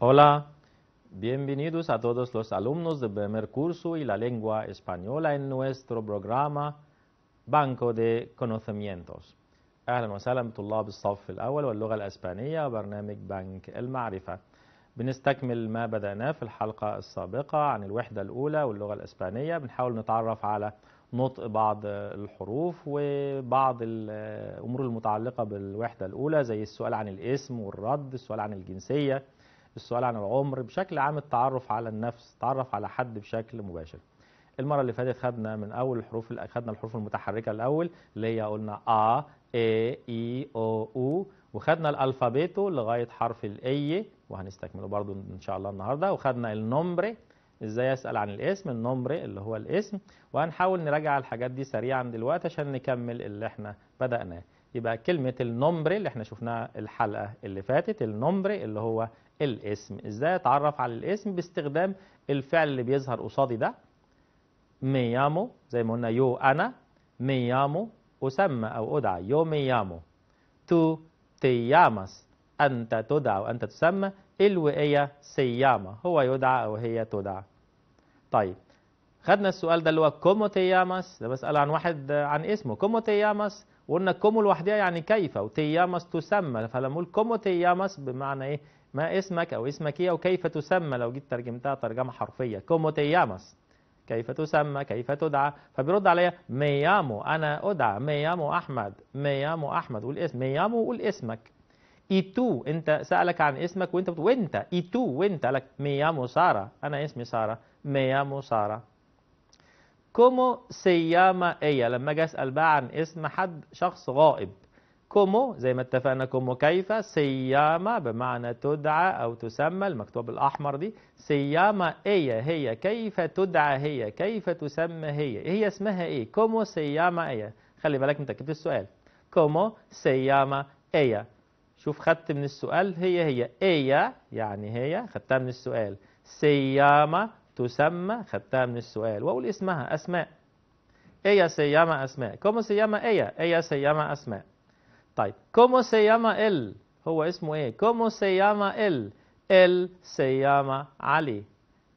Hola, bienvenidos a todos los alumnos del primer curso y la lengua española en nuestro programa Banco de Conocimientos. أهلا وسهلا بطلاب الصف الأول واللغة الأسبانية برنامج بنك المعرفة بنستكمل ما بدأناه في الحلقة السابقة عن الوحدة الأولى واللغة الأسبانية بنحاول نتعرف على نطق بعض الحروف وبعض الأمور المتعلقة بالوحدة الأولى زي السؤال عن الاسم والرد السؤال عن الجنسية السؤال عن العمر بشكل عام التعرف على النفس تعرف على حد بشكل مباشر المره اللي فاتت خدنا من اول الحروف خدنا الحروف المتحركه الاول اللي هي قلنا ا اي اي او او وخدنا الالفابيتو لغايه حرف الاي وهنستكمله برضو ان شاء الله النهارده وخدنا النومبري ازاي اسال عن الاسم النومبري اللي هو الاسم وهنحاول نراجع الحاجات دي سريعا دلوقتي عشان نكمل اللي احنا بدأناه يبقى كلمة النومبري اللي احنا شفناها الحلقة اللي فاتت النومبري اللي هو الاسم ازاي اتعرف على الاسم باستخدام الفعل اللي بيظهر قصادي ده ميامو زي ما قلنا يو انا ميامو اسمى او ادعى يو ميامو تو تيامس انت تدعى وانت تسمى الوئيه سياما هو يدعى او هي تدعى طيب خدنا السؤال ده اللي هو كومو تيامس ده بسأل عن واحد عن اسمه كومو تيامس وقلنا كومو لوحدها يعني كيف وتيامس تسمى فلما نقول كومو تيامس بمعنى ايه ما اسمك أو اسمك إيه أو كيف تسمى لو جيت ترجمتها ترجمة حرفية كومو تيامس كيف تسمى كيف تدعى فبيرد عليا ميامو أنا أدعى ميامو أحمد ميامو أحمد قول اسم ميامو قول اسمك إيتو أنت سألك عن اسمك وأنت بتقول وأنت إيتو وأنت قالك ميامو سارة أنا اسمي سارة ميامو سارة كومو سياما إيا لما أجي أسأل بقى عن اسم حد شخص غائب كومو زي ما اتفقنا كومو كيف سياما بمعنى تدعى أو تسمى المكتوب الأحمر دي سياما إيه هي كيف تدعى هي كيف تسمى هي هي اسمها إيه كومو سياما إيه خلي بالك من تركيب السؤال كومو سياما إيه شوف خدت من السؤال هي هي إيه يعني هي خدتها من السؤال سياما تسمى خدتها من السؤال وأقول اسمها أسماء إيه سياما أسماء كومو سياما إيه إيه سياما أسماء طيب كومو سي ياما إل هو اسمه ايه؟ كومو سي ياما إل إل سي ياما علي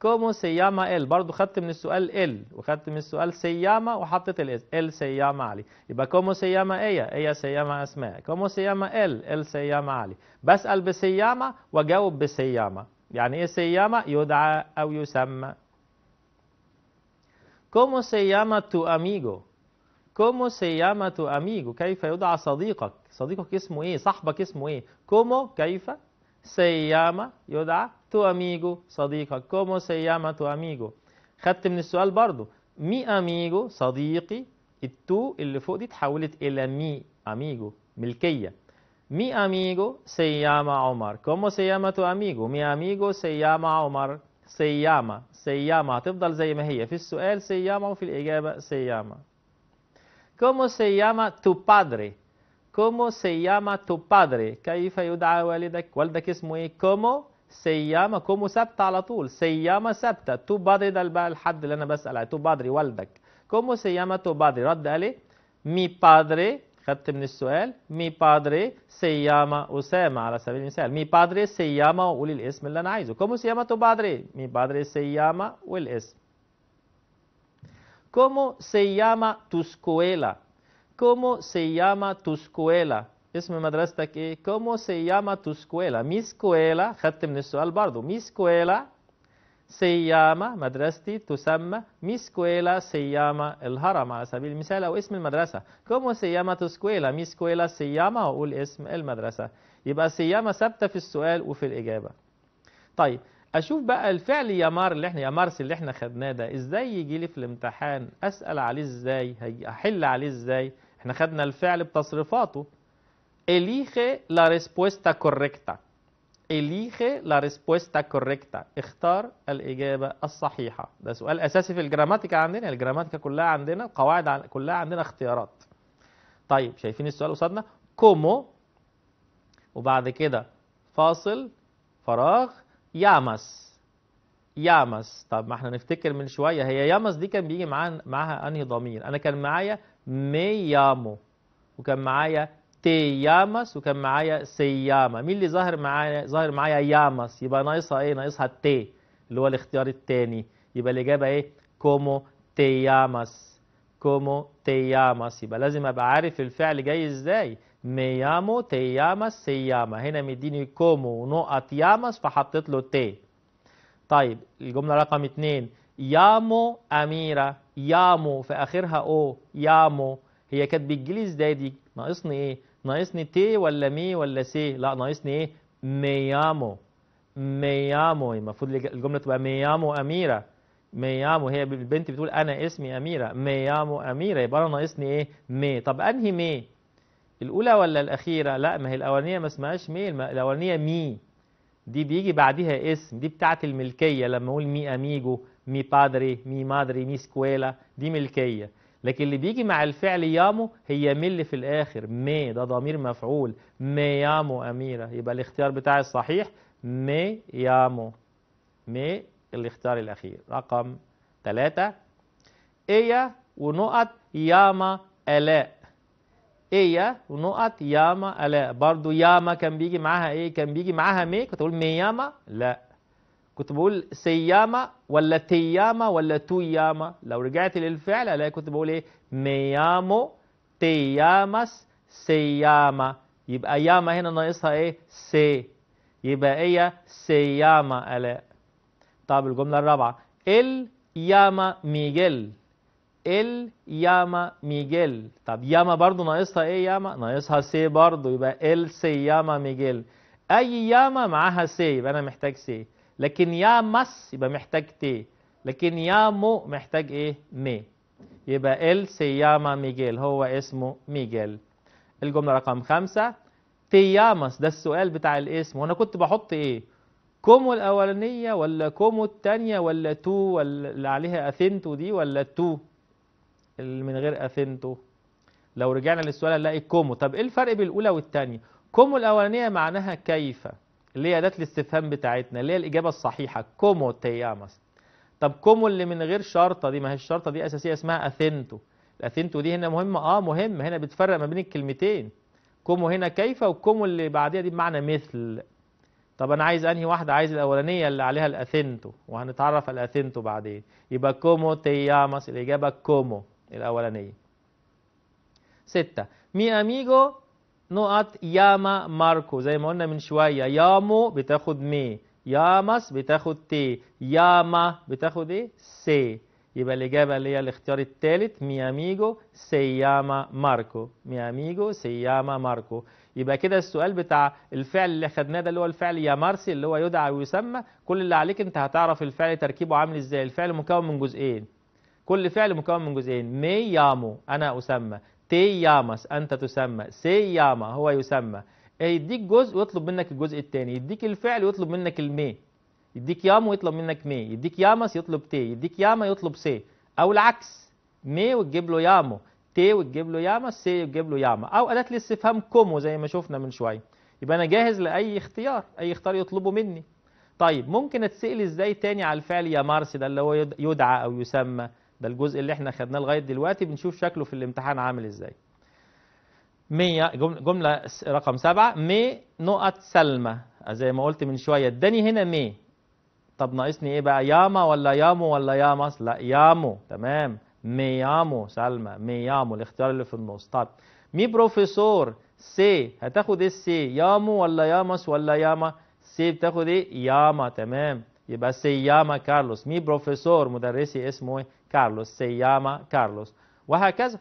كومو ياما ال برضو خدت من السؤال ال وخدت من السؤال ياما وحطيت الاسم ال ياما علي يبقى كومو سياما إيه سي ياما اسماء كومو ياما ال ال ياما علي بسال بسياما واجاوب بسياما يعني ايه سياما يدعى او يسمى كومو ياما تو اميجو كومو سي ياما تو amigo كيف يدعى صديقك صديقك اسمه ايه صاحبك اسمه ايه كومو كيف سي ياما يدعى تو اميجو صديقك كومو سي ياما تو amigo خدت من السؤال برضو مي اميجو صديقي التو اللي فوق دي اتحولت الى مي اميجو ملكيه مي اميجو سي ياما عمر كومو سي ياما تو amigo مي اميجو سي ياما عمر سيامة سيامة هتفضل زي ما هي في السؤال سيامة وفي الإجابة سيامة كومو سيما تو بادري كومو سيما تو بادري كيف يدعى والدك والدك اسمه ايه كومو سيما كومو سبت على طول سيما سبت تو بادري ده بقى الحد اللي انا بسال عليه تو بادري والدك كومو سيما تو بادري رد علي مي بادري خدت من السؤال مي بادري سيما أسامة على سبيل المثال مي بادري سيما وقولي الاسم اللي أنا عايزه كومو سيما تو بادري مي بادري سيما والاسم ¿Cómo se llama tu escuela? ¿Cómo se llama tu escuela؟ اسم مدرستك ايه؟ ¿Cómo se llama tu escuela؟ mi escuela خدت من السؤال برضه mi escuela se llama مدرستي تسمى mi escuela se llama الهرم على سبيل المثال او اسم المدرسة ¿Cómo se llama tu escuela؟ mi escuela se llama واقول اسم المدرسة يبقى se llama ثابتة في السؤال وفي الإجابة طيب اشوف بقى الفعل مار اللي احنا يمارس اللي احنا خدناه ده ازاي يجي لي في الامتحان اسال عليه ازاي احل عليه ازاي احنا خدنا الفعل بتصريفاته elige la respuesta correcta elige la respuesta correcta اختار الإجابة الصحيحة ده سؤال أساسي في الجراماتيكا عندنا الجراماتيكا كلها عندنا القواعد كلها عندنا اختيارات طيب شايفين السؤال قصادنا كومو وبعد كده فاصل فراغ يامس يامس طب ما احنا نفتكر من شويه هي يامس دي كان بيجي معاها معاها انهي ضمير انا كان معايا ميامو وكان معايا تيامس وكان معايا سياما مين اللي ظاهر معايا ظاهر معايا يامس يبقى ناقصها ايه ناقصها التي اللي هو الاختيار الثاني يبقى الاجابه ايه كومو تيامس كومو تياماس يبقى لازم ابقى عارف الفعل جاي ازاي ميامو تياماس سياما هنا مديني كومو نقط ياماس فحطيت له تي طيب الجمله رقم اتنين يامو اميره يامو في اخرها او يامو هي كانت بالجليز ده دي ناقصني ايه ناقصني تي ولا مي ولا سي لا ناقصني ايه ميامو ميامو المفروض الجمله تبقى ميامو اميره ميامو هي البنت بتقول انا اسمي اميره ميامو اميره يبقى انا ناقصني ايه مي طب انهي مي الاولى ولا الاخيره لا ما هي الاولانيه ما اسمهاش مي الاولانيه مي دي بيجي بعديها اسم دي بتاعه الملكيه لما اقول مي اميجو مي بادري مي مادري مي سكويلا دي ملكيه لكن اللي بيجي مع الفعل يامو هي مي اللي في الاخر مي ده ضمير مفعول ميامو اميره يبقى الاختيار بتاعي الصحيح مي يامو مي الاختيار الأخير رقم ثلاثة إيا ونقط ياما آلاء إيا ونقط ياما آلاء برضو ياما كان بيجي معاها إيه كان بيجي معاها مي كنت مي ياما لا كنت بقول سياما ولا تياما ولا توياما لو رجعت للفعل ألاقي كنت بقول إيه ميامو تيامس سياما يبقى ياما هنا ناقصها إيه سي يبقى إيه سياما آلاء طب الجملة الرابعة ال ياما ميجيل ال ياما ميجيل طب ياما برضو ناقصها ايه ياما ناقصها سي برضو يبقى ال سي ياما ميجيل اي ياما معاها سي يبقى انا محتاج سي لكن يامس يبقى محتاج تي لكن يامو محتاج ايه مي يبقى ال سي ياما ميجيل هو اسمه ميجيل الجملة رقم خمسة تيامس ده السؤال بتاع الاسم وانا كنت بحط ايه كومو الأولانية ولا كومو التانية ولا تو ولا اللي عليها أثنتو دي ولا تو اللي من غير أثنتو لو رجعنا للسؤال هنلاقي كومو طب إيه الفرق بين الأولى والتانية كومو الأولانية معناها كيف اللي هي أداة الاستفهام بتاعتنا اللي هي الإجابة الصحيحة كومو تيامس طب كومو اللي من غير شرطة دي ما هي الشرطة دي أساسية اسمها أثنتو الأثنتو دي هنا مهمة آه مهمة هنا بتفرق ما بين الكلمتين كومو هنا كيف وكومو اللي بعديها دي بمعنى مثل طب انا عايز انهي واحده عايز الاولانيه اللي عليها الاثنتو وهنتعرف على الاثنتو بعدين يبقى كومو تياماس الاجابه كومو الاولانيه ستة مي اميجو نقط ياما ماركو زي ما قلنا من شويه يامو بتاخد مي يامس بتاخد تي ياما بتاخد ايه سي يبقى الإجابة اللي هي الاختيار الثالث مي أميجو سي ياما ماركو مي أميجو سي ياما ماركو يبقى كده السؤال بتاع الفعل اللي خدناه ده اللي هو الفعل يا مارسي اللي هو يدعى ويسمى كل اللي عليك انت هتعرف الفعل تركيبه عامل ازاي الفعل مكون من جزئين كل فعل مكون من جزئين مي يامو انا اسمى تي يامس انت تسمى سي ياما هو يسمى يديك جزء ويطلب منك الجزء الثاني يديك الفعل ويطلب منك المي يديك يامو ويطلب منك مي يديك يامس يطلب تي يديك ياما يطلب سي او العكس مي وتجيب له يامو تي وتجيب له ياما سي وتجيب له ياما او اداه الاستفهام كومو زي ما شفنا من شويه يبقى انا جاهز لاي اختيار اي اختيار يطلبه مني طيب ممكن اتسال ازاي تاني على الفعل يا مارس ده اللي هو يدعى او يسمى ده الجزء اللي احنا خدناه لغايه دلوقتي بنشوف شكله في الامتحان عامل ازاي مية جملة رقم سبعة مي نقط سلمى زي ما قلت من شوية اداني هنا مي طب ناقصني ايه بقى ياما ولا يامو ولا ياماس لا يامو تمام ميامو سلمى ميامو الاختيار اللي في النص طب مي بروفيسور سي هتاخد ايه سي يامو ولا يامس ولا ياما سي بتاخد ايه ياما تمام يبقى سي ياما كارلوس مي بروفيسور مدرسي اسمه ايه كارلوس سي ياما كارلوس وهكذا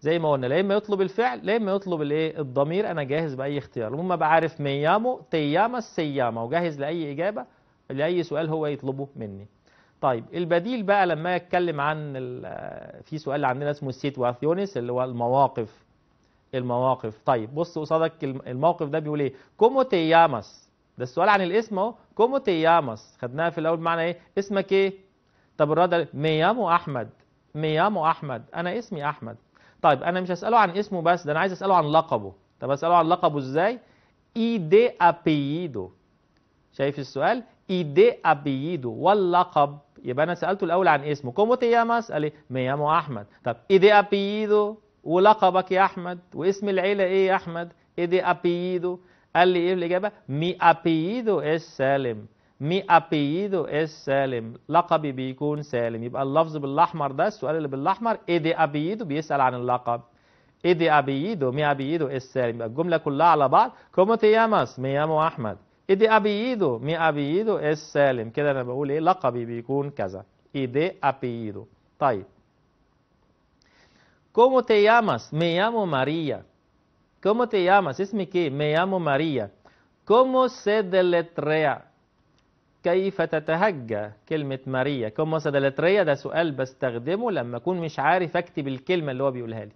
زي ما قلنا لا اما يطلب الفعل لا اما يطلب الايه الضمير انا جاهز باي اختيار المهم ابقى عارف ميامو تياما سياما وجاهز لاي اجابه لاي سؤال هو يطلبه مني طيب البديل بقى لما يتكلم عن في سؤال عندنا اسمه السيتواسيونس اللي هو المواقف المواقف طيب بص قصادك الموقف ده بيقول ايه كومو تيامس ده السؤال عن الاسم اهو كومو تيامس خدناها في الاول معنى ايه اسمك ايه طب الرد ميامو احمد ميامو احمد انا اسمي احمد طيب انا مش هساله عن اسمه بس ده انا عايز اساله عن لقبه طب اساله عن لقبه ازاي ايدي ابييدو شايف السؤال ايدي ابييدو واللقب يبقى انا سالته الاول عن اسمه كومو تياماس قال لي ميامو احمد طب ايدي ابييدو ولقبك يا احمد واسم العيله ايه يا احمد ايدي ابييدو قال لي ايه الاجابه مي ابييدو اس سالم مي ابييدو اس سالم لقبي بيكون سالم يبقى اللفظ بالاحمر ده السؤال اللي بالاحمر ايدي ابييدو بيسال عن اللقب ايدي ابييدو مي ابييدو اس سالم يبقى الجمله كلها على بعض كومو تياماس ميامو احمد ايدي ابييدو مي ابييدو اس سالم كده انا بقول ايه لقبي بيكون كذا ايدي ابييدو طيب كومو تي llamas? مي يامو ماريا كومو تي llamas? اسمك ايه؟ مي يامو ماريا كومو سي دلتريا كيف تتهجى كلمة ماريا؟ كومو سي دلتريا ده سؤال بستخدمه لما أكون مش عارف أكتب الكلمة اللي هو بيقولها لي.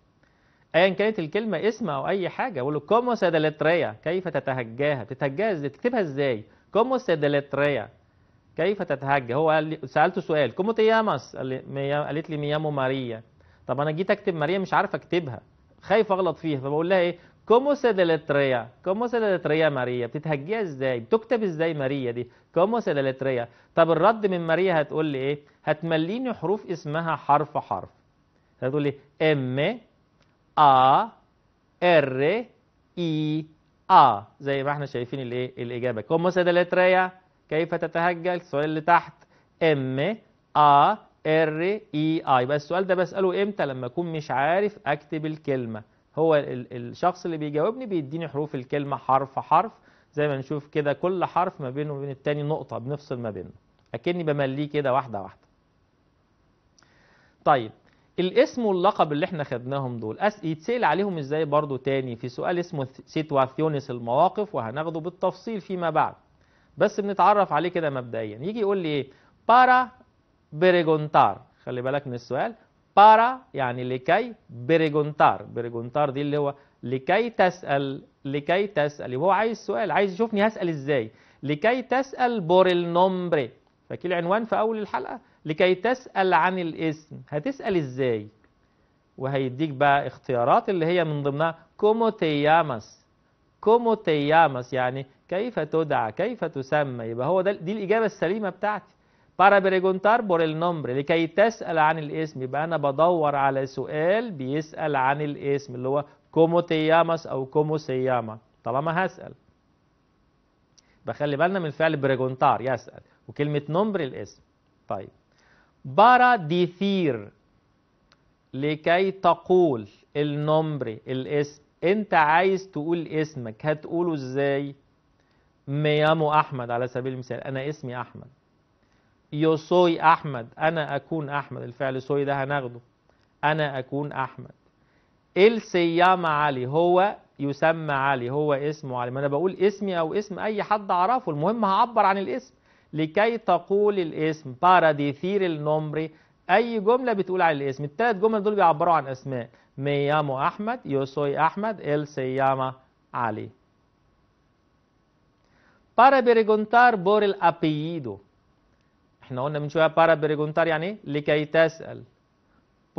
ايا كانت الكلمه اسم او اي حاجه اقول له كومو سادلتريا كيف تتهجاها تتهجاها ازاي تكتبها ازاي كومو سادلتريا كيف تتهجى هو قال لي سالته سؤال كومو تياماس قال لي قالت لي ميامو ماريا طب انا جيت اكتب ماريا مش عارف اكتبها خايف اغلط فيها فبقول لها ايه كومو سادلتريا كومو سادلتريا ماريا بتتهجيها ازاي بتكتب ازاي ماريا دي كومو سادلتريا طب الرد من ماريا هتقول لي ايه هتمليني حروف اسمها حرف حرف هتقول لي ام A R E A زي ما احنا شايفين الايه الاجابه كومو سي كيف تتهجى السؤال اللي تحت M A R E I يبقى السؤال ده بساله امتى لما اكون مش عارف اكتب الكلمه هو الشخص اللي بيجاوبني بيديني حروف الكلمه حرف حرف زي ما نشوف كده كل حرف ما بينه وبين التاني نقطه بنفصل ما بينه اكني بمليه كده واحده واحده طيب الاسم واللقب اللي احنا خدناهم دول يتسال عليهم ازاي برضو تاني في سؤال اسمه سيتواسيونس المواقف وهناخده بالتفصيل فيما بعد بس بنتعرف عليه كده مبدئيا يجي يقول لي ايه بارا بريجونتار خلي بالك من السؤال بارا يعني لكي بريجونتار بريجونتار دي اللي هو لكي تسال لكي تسال هو عايز سؤال عايز يشوفني هسال ازاي لكي تسال بور النومبري فاكر العنوان في اول الحلقه لكي تسأل عن الاسم هتسأل ازاي وهيديك بقى اختيارات اللي هي من ضمنها كومو تيامس كومو تيامس يعني كيف تدعى كيف تسمى يبقى هو ده دي الإجابة السليمة بتاعتي بارا بريجونتار بور النمبر لكي تسأل عن الاسم يبقى أنا بدور على سؤال بيسأل عن الاسم اللي هو كومو تيامس أو كومو سياما طالما هسأل بخلي بالنا من فعل بريجونتار يسأل وكلمة نمبر الاسم طيب باراديثير لكي تقول النمبر الاسم انت عايز تقول اسمك هتقوله ازاي ميامو احمد على سبيل المثال انا اسمي احمد يوسوي احمد انا اكون احمد الفعل سوي ده هناخده انا اكون احمد السيام علي هو يسمى علي هو اسمه علي ما انا بقول اسمي او اسم اي حد اعرفه المهم هعبر عن الاسم لكي تقول الاسم para decir el nombre اي جمله بتقول على الاسم الثلاث جمل دول بيعبروا عن اسماء me llamo احمد yo soy احمد él se llama علي para preguntar por el apellido احنا قلنا من شويه para preguntar يعني ايه لكي تسال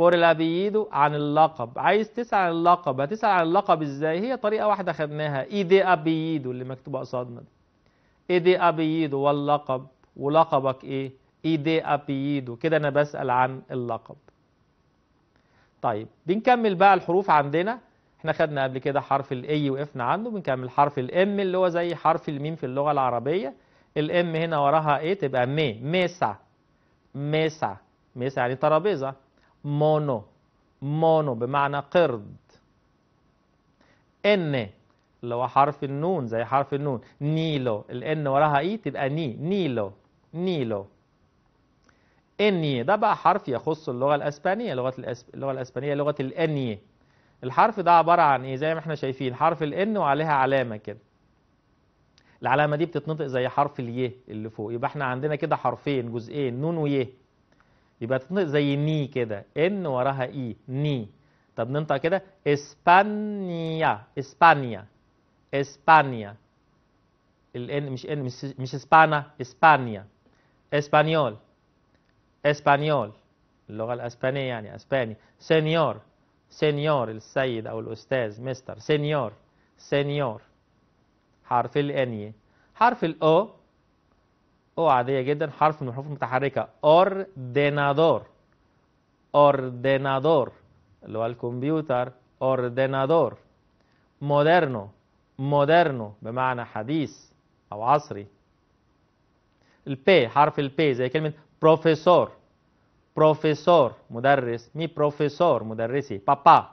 por el apellido عن اللقب عايز تسال عن اللقب هتسال عن اللقب ازاي هي طريقه واحده خدناها ايدي ابييدو apellido اللي مكتوبه قصادنا دي ايدي ابييدو واللقب ولقبك ايه ايدي ابييدو كده انا بسال عن اللقب طيب بنكمل بقى الحروف عندنا احنا خدنا قبل كده حرف الاي وقفنا عنده بنكمل حرف الام اللي هو زي حرف الميم في اللغه العربيه الام هنا وراها ايه تبقى مي ميسا ميسا ميسا يعني ترابيزه مونو مونو بمعنى قرد ان اللي هو حرف النون زي حرف النون نيلو الان وراها اي e تبقى ني نيلو نيلو اني e. ده بقى حرف يخص اللغه الاسبانيه لغه الأسب... اللغه الاسبانيه لغه الاني e. الحرف ده عباره عن ايه زي ما احنا شايفين حرف الان وعليها علامه كده العلامه دي بتتنطق زي حرف الي اللي فوق يبقى احنا عندنا كده حرفين جزئين نون وي يبقى تتنطق زي ني كده ان وراها اي ني طب ننطق كده اسبانيا اسبانيا اسبانيا الان مش ان مش اسبانا اسبانيا اسبانيول اسبانيول اللغه الاسبانيه يعني اسباني سينيور سينيور السيد او الاستاذ مستر سينيور سينيور حرف الاني حرف الاو او عاديه جدا حرف من الحروف المتحركه اوردينادور اوردينادور اللي هو الكمبيوتر اوردينادور مودرنو مودرنو بمعنى حديث او عصري البي حرف البي زي كلمه بروفيسور بروفيسور مدرس مي بروفيسور مدرسي بابا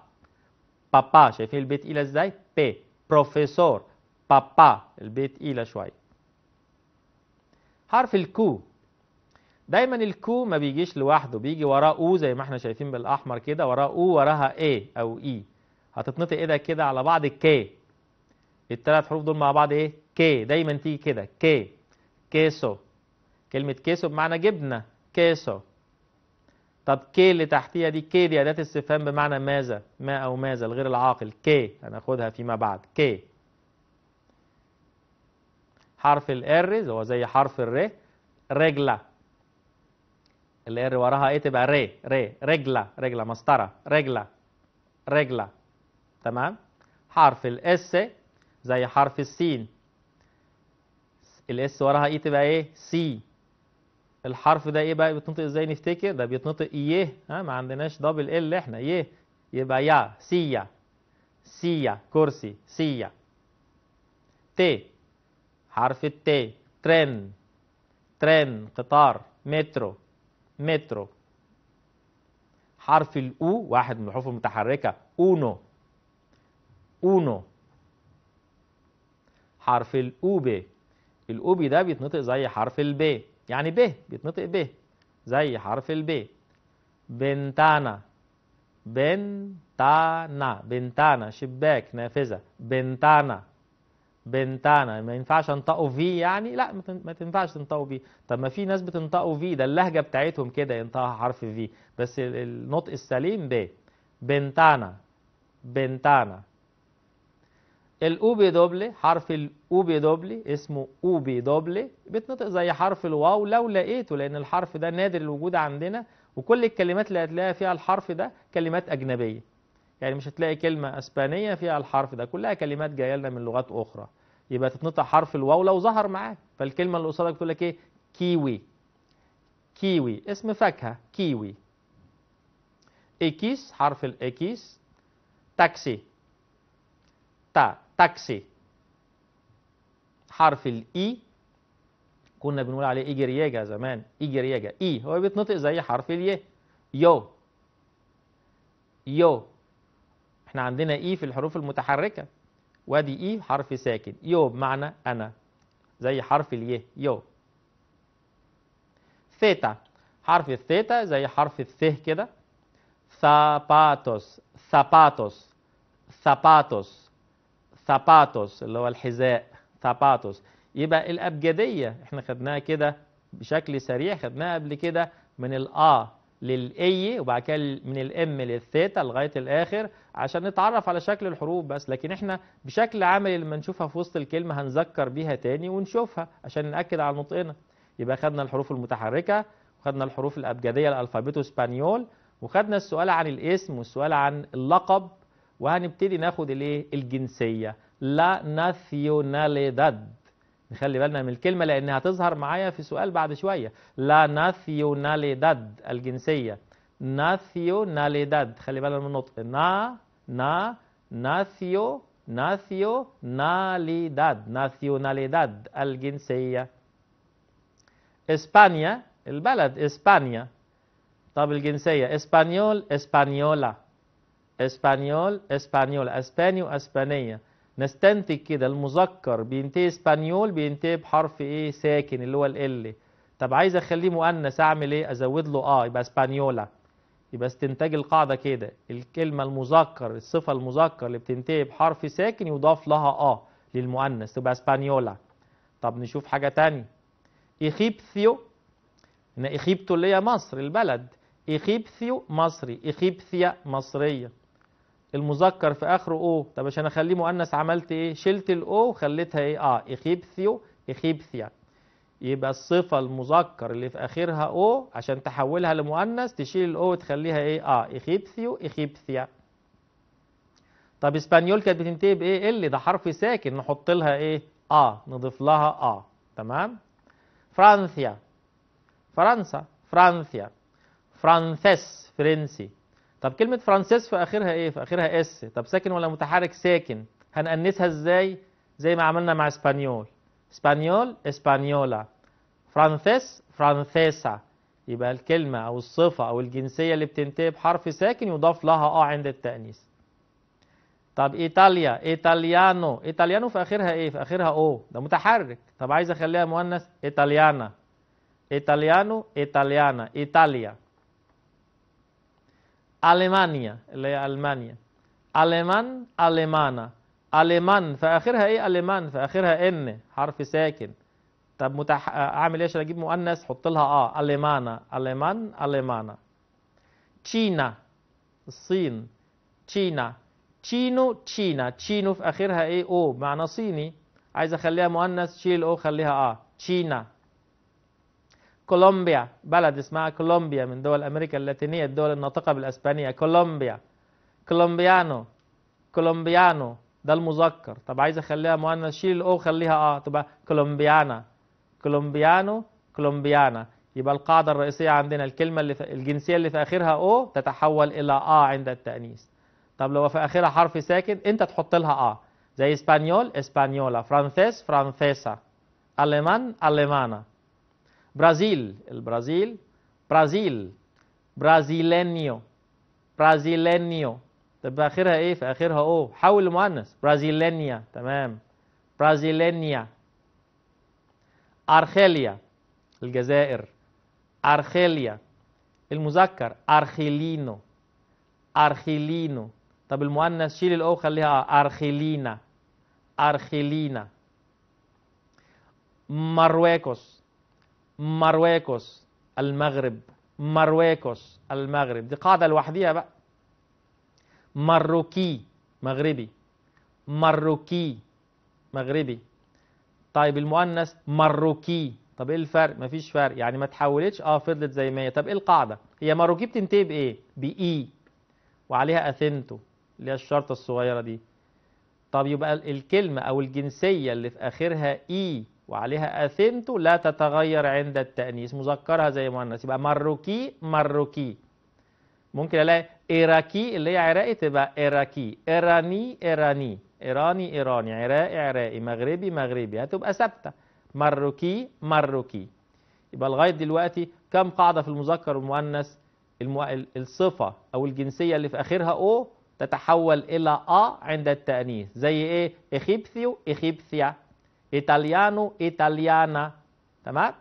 بابا شايفين البيت تقيله ازاي بي بروفيسور بابا البيت تقيله شويه حرف الكو دايما الكو ما بيجيش لوحده بيجي وراه او زي ما احنا شايفين بالاحمر كده وراه او وراها اي او اي هتتنطق ايه ده كده على بعض كي الثلاث حروف دول مع بعض ايه كي دايما تيجي كده كي كيسو كلمه كيسو بمعنى جبنه كيسو طب كي اللي تحتيها دي كي دي اداه استفهام بمعنى ماذا ما او ماذا الغير العاقل كي هناخدها فيما بعد كي حرف الار هو زي حرف الر رجله الار وراها ايه تبقى ري ري رجله رجله مسطره رجله رجله تمام حرف الاس زي حرف السين الاس وراها اي e تبقى ايه سي الحرف ده ايه بقى بيتنطق ازاي نفتكر ده بيتنطق ايه ها ما عندناش دبل ال احنا ايه يبقى يا سيا سيا كرسي سيا تي حرف التي ترن ترن قطار مترو مترو حرف الاو واحد من الحروف المتحركه اونو اونو حرف الأوبي الأوبي ده بيتنطق زي حرف البي يعني ب بيتنطق ب زي حرف البي بنتانا بنتانا بنتانا شباك نافذة بنتانا بنتانا ما ينفعش انطقوا في يعني لا ما تنفعش تنطقوا في طب ما في ناس بتنطقوا في ده اللهجه بتاعتهم كده ينطقها حرف في بس النطق السليم ب بنتانا بنتانا الاو بي دوبلي حرف الاو بي دوبلي اسمه او بي دوبلي بيتنطق زي حرف الواو لو لقيته لان الحرف ده نادر الوجود عندنا وكل الكلمات اللي هتلاقيها فيها الحرف ده كلمات اجنبيه يعني مش هتلاقي كلمه اسبانيه فيها الحرف ده كلها كلمات جايه لنا من لغات اخرى يبقى تتنطق حرف الواو لو ظهر معاك فالكلمه اللي قصادك تقول لك ايه كيوي كيوي اسم فاكهه كيوي اكيس حرف الاكيس تاكسي تا تاكسي حرف الاي e. كنا بنقول عليه ايجرياجا زمان ايجرياجا اي e. هو بيتنطق زي حرف الي يو يو احنا عندنا اي e في الحروف المتحركه وادي اي حرف ساكن يو بمعنى انا زي حرف الي يو ثيتا حرف الثيتا زي حرف الثه كده ثاباتوس ثاباتوس ثاباتوس ثاباتوس اللي هو الحذاء ثاباتوس يبقى الأبجدية احنا خدناها كده بشكل سريع خدناها قبل كده من الآ للإي وبعد كده من الإم للثيتا لغاية الآخر عشان نتعرف على شكل الحروف بس لكن احنا بشكل عملي لما نشوفها في وسط الكلمة هنذكر بيها تاني ونشوفها عشان نأكد على نطقنا يبقى خدنا الحروف المتحركة وخدنا الحروف الأبجدية الألفابيتو اسبانيول وخدنا السؤال عن الاسم والسؤال عن اللقب وهنبتدي ناخد الايه الجنسيه لا ناسيوناليداد نخلي بالنا من الكلمه لانها هتظهر معايا في سؤال بعد شويه لا ناسيوناليداد الجنسيه ناسيوناليداد خلي بالنا من النطق نا نا ناسيو ناسيوناليداد ناليداد الجنسيه اسبانيا البلد اسبانيا طب الجنسيه اسبانيول اسبانيولا اسبانيول اسبانيول اسباني واسبانية نستنتج كده المذكر بينتهي اسبانيول بينتهي بحرف ايه ساكن اللي هو ال طب عايز اخليه مؤنث اعمل ايه ازود له اه يبقى اسبانيولا يبقى استنتاج القاعدة كده الكلمة المذكر الصفة المذكر اللي بتنتهي بحرف ساكن يضاف لها اه للمؤنث تبقى اسبانيولا طب نشوف حاجة تانية إخيبثيو إن إخيبتو اللي هي مصر البلد إخيبثيو مصري إخيبثيا مصرية المذكر في اخره او طب عشان اخليه مؤنث عملت ايه شلت الاو وخليتها ايه اه اخيبثيو اخيبثيا يبقى الصفه المذكر اللي في اخرها او عشان تحولها لمؤنث تشيل الاو وتخليها ايه اه اخيبثيو اخيبثيا طب اسبانيول كانت بتنتهي بايه إيه ال ده حرف ساكن نحط لها ايه اه نضيف لها اه تمام فرانسيا فرنسا فرانسيا فرانسيس فرنسي طب كلمة فرانسيس في آخرها إيه؟ في آخرها إس طب ساكن ولا متحرك ساكن هنأنسها إزاي؟ زي ما عملنا مع اسبانيول اسبانيول اسبانيولا فرانسيس فرانسيسا يبقى الكلمة أو الصفة أو الجنسية اللي بتنتهي بحرف ساكن يضاف لها أه عند التأنيث طب ايطاليا ايطاليانو ايطاليانو في اخرها ايه في اخرها او ده متحرك طب عايز اخليها مؤنث ايطاليانا ايطاليانو ايطاليانا ايطاليا ألمانيا اللي هي ألمانيا ألمان ألمانا ألمان في آخرها إيه ألمان في آخرها إن حرف ساكن طب متح... أعمل إيه عشان أجيب مؤنث حط لها آه ألمانا ألمان ألمانا تشينا الصين تشينا تشينو تشينا تشينو في آخرها إيه أو معنى صيني عايز أخليها مؤنث شيل أو خليها آه تشينا كولومبيا بلد اسمها كولومبيا من دول أمريكا اللاتينية الدول الناطقة بالأسبانية كولومبيا كولومبيانو كولومبيانو ده المذكر طب عايز اخليها مؤنث شيل الاو خليها اه تبقى كولومبيانا كولومبيانو كولومبيانا يبقى القاعدة الرئيسية عندنا الكلمة اللي في الجنسية اللي في آخرها أو تتحول إلى اه عند التأنيث. طب لو في آخرها حرف ساكن أنت تحط لها اه زي اسبانيول اسبانيولا، فرانسيس فرانسيسا، ألمان ألمانا. برازيل البرازيل برازيل برازيلينيو برازيلينيو طب اخرها ايه؟ في اخرها او حول المؤنث برازيلينيا تمام برازيلينيا ارخيليا الجزائر ارخيليا المذكر ارخيلينو ارخيلينو طب المؤنث شيل الاو خليها ارخيلينا ارخيلينا مرويكوس مرويكوس المغرب مرويكوس المغرب دي قاعدة لوحديها بقى مروكي مغربي مروكي مغربي طيب المؤنث مروكي طب ايه الفرق مفيش فرق يعني ما تحولتش اه فضلت زي ما هي طب ايه القاعده هي مروكي بتنتهي بايه باي وعليها اثنتو اللي هي الشرطه الصغيره دي طب يبقى الكلمه او الجنسيه اللي في اخرها اي وعليها أثنت لا تتغير عند التأنيث مذكرها زي مؤنث يبقى مروكي مروكي ممكن الاقي إيراكي اللي هي عراقي تبقى إيراكي إيراني إيراني إيراني إيراني عراقي عراقي مغربي مغربي هتبقى ثابتة مروكي مروكي يبقى لغاية دلوقتي كم قاعدة في المذكر والمؤنث المو... الصفة أو الجنسية اللي في آخرها أو تتحول إلى أ عند التأنيث زي إيه إخيبثيو إخيبثيا إيطاليانو إيطاليانا تمام؟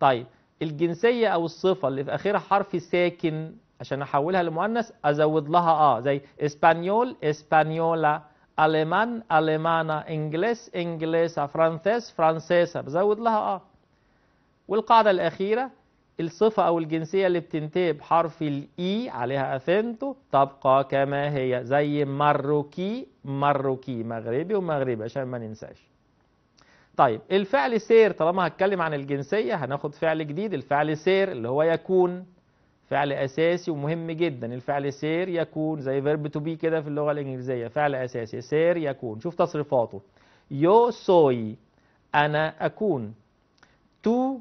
طيب الجنسية أو الصفة اللي في آخرها حرف ساكن عشان أحولها لمؤنث أزود لها آه زي إسبانيول إسبانيولا ألمان ألمانا إنجليس إنجليسا فرانسيس فرانسيسا بزود لها آه والقاعدة الأخيرة الصفة أو الجنسية اللي بتنتهي بحرف الإي e، عليها أثنتو تبقى كما هي زي مروكي مروكي مغربي ومغربي عشان ما ننساش طيب الفعل سير طالما هتكلم عن الجنسية هناخد فعل جديد الفعل سير اللي هو يكون فعل أساسي ومهم جدا الفعل سير يكون زي verb to be كده في اللغة الإنجليزية فعل أساسي سير يكون شوف تصريفاته يو سوي أنا أكون تو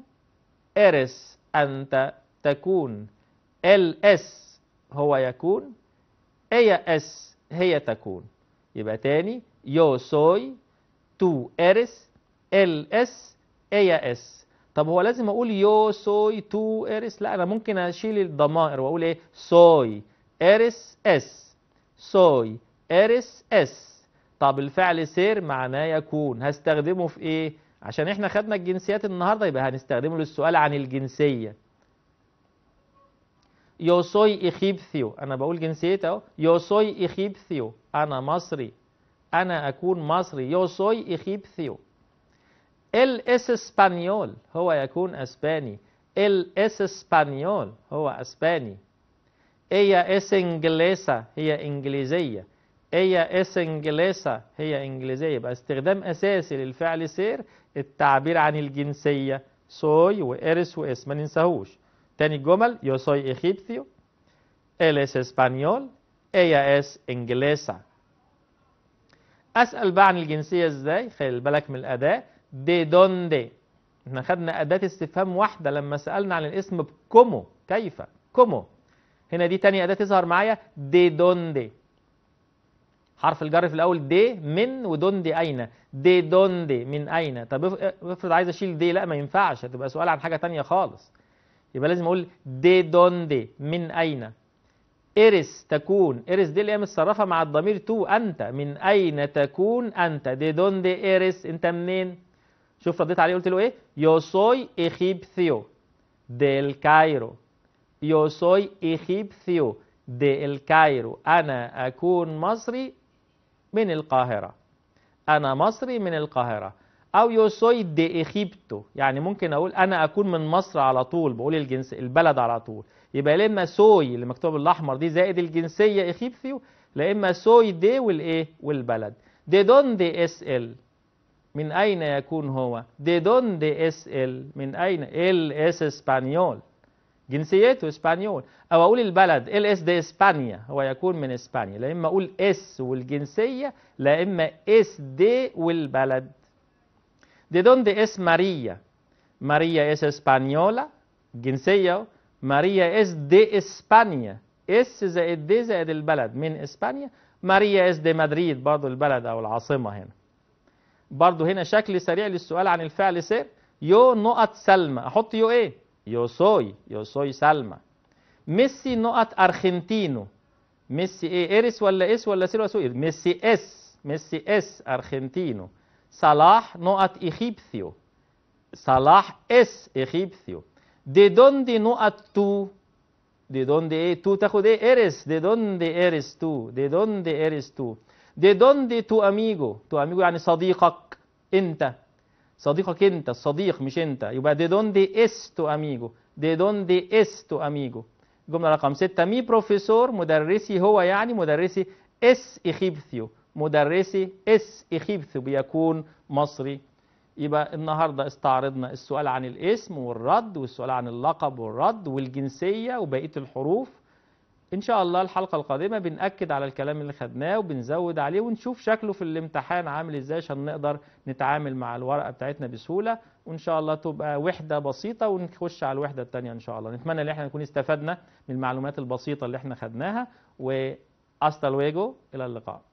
إرس أنت تكون ال اس هو يكون إيا اس هي تكون يبقى تاني يو سوي تو إرس ال اس ايا اس طب هو لازم اقول يو سوي تو ارس لا انا ممكن اشيل الضمائر واقول ايه سوي ارس اس سوي ارس اس طب الفعل سير معناه يكون هستخدمه في ايه عشان احنا خدنا الجنسيات النهارده يبقى هنستخدمه للسؤال عن الجنسيه يو سوي اخيبثيو انا بقول جنسيتي اهو يو سوي اخيبثيو انا مصري انا اكون مصري يو سوي اخيبثيو ال اس اسبانيول هو يكون اسباني ال اس اسبانيول هو اسباني هي اس انجليسا هي انجليزيه هي اس انجليسا هي انجليزيه يبقى استخدام اساسي للفعل سير التعبير عن الجنسيه سوي وارس واس ما ننساهوش تاني الجمل يو سوي ايجيبسيو ال اس اسبانيول هي اس انجليسا اسال بقى عن الجنسيه ازاي خلي بالك من الاداه دي دوندي احنا خدنا أداة استفهام واحدة لما سألنا عن الاسم بكومو كيف كومو هنا دي تاني أداة تظهر معايا دي دوندي حرف الجر في الأول دي من ودوندي أين دي دوندي من أين طب افرض عايز أشيل دي لا ما ينفعش هتبقى سؤال عن حاجة تانية خالص يبقى لازم أقول دي دوندي من أين إرس تكون إرس دي اللي هي متصرفة مع الضمير تو أنت من أين تكون أنت دي دوندي إرس أنت منين شوف رديت عليه قلت له ايه يو سوي ايجيبثيو ديل كايرو يو سوي ايجيبثيو ديل كايرو انا اكون مصري من القاهره انا مصري من القاهره او يو سوي دي ايجيبتو يعني ممكن اقول انا اكون من مصر على طول بقول الجنس البلد على طول يبقى لا اما سوي اللي مكتوب بالاحمر دي زائد الجنسيه ايجيبثيو لا اما سوي دي والايه والبلد دي دون دي اس ال من أين يكون هو دي دوند اس ال من أين ال اس اسبانيول جنسيته اسبانيول او اقول البلد ال اس دي اسبانيا هو يكون من اسبانيا لا اما اقول اس والجنسيه لا اما اس دي والبلد دي دون دي اس ماريا ماريا اس اسبانيولا جنسيه ماريا اس دي اسبانيا اس زائد دي زائد البلد من اسبانيا ماريا اس دي مدريد برضه البلد او العاصمه هنا برضه هنا شكل سريع للسؤال عن الفعل سير يو نقط سلمى احط يو ايه يو سوي يو سوي سلمى ميسي نقط ارجنتينو ميسي ايه ارس ولا اس ولا سير ولا سوي ميسي اس ميسي اس ارجنتينو صلاح نقط ايجيبثيو صلاح اس ايجيبثيو دي دوندي نقط تو دي دوندي ايه تو تاخد ايه ارس دي دوندي ارس تو دي دوندي ارس تو دي دوندي تو اميجو تو اميجو يعني صديقك انت صديقك انت الصديق مش انت يبقى دي دوندي اس تو اميجو دي دوندي اس تو اميجو جمله رقم 6 مي بروفيسور مدرسي هو يعني مدرسي اس اخيبثيو مدرسي اس اخيبثيو بيكون مصري يبقى النهارده استعرضنا السؤال عن الاسم والرد والسؤال عن اللقب والرد والجنسيه وبقيه الحروف ان شاء الله الحلقه القادمه بناكد على الكلام اللي خدناه وبنزود عليه ونشوف شكله في الامتحان عامل ازاي عشان نقدر نتعامل مع الورقه بتاعتنا بسهوله وان شاء الله تبقى وحده بسيطه ونخش على الوحده الثانيه ان شاء الله نتمنى ان احنا نكون استفدنا من المعلومات البسيطه اللي احنا خدناها واستا لويجو الى اللقاء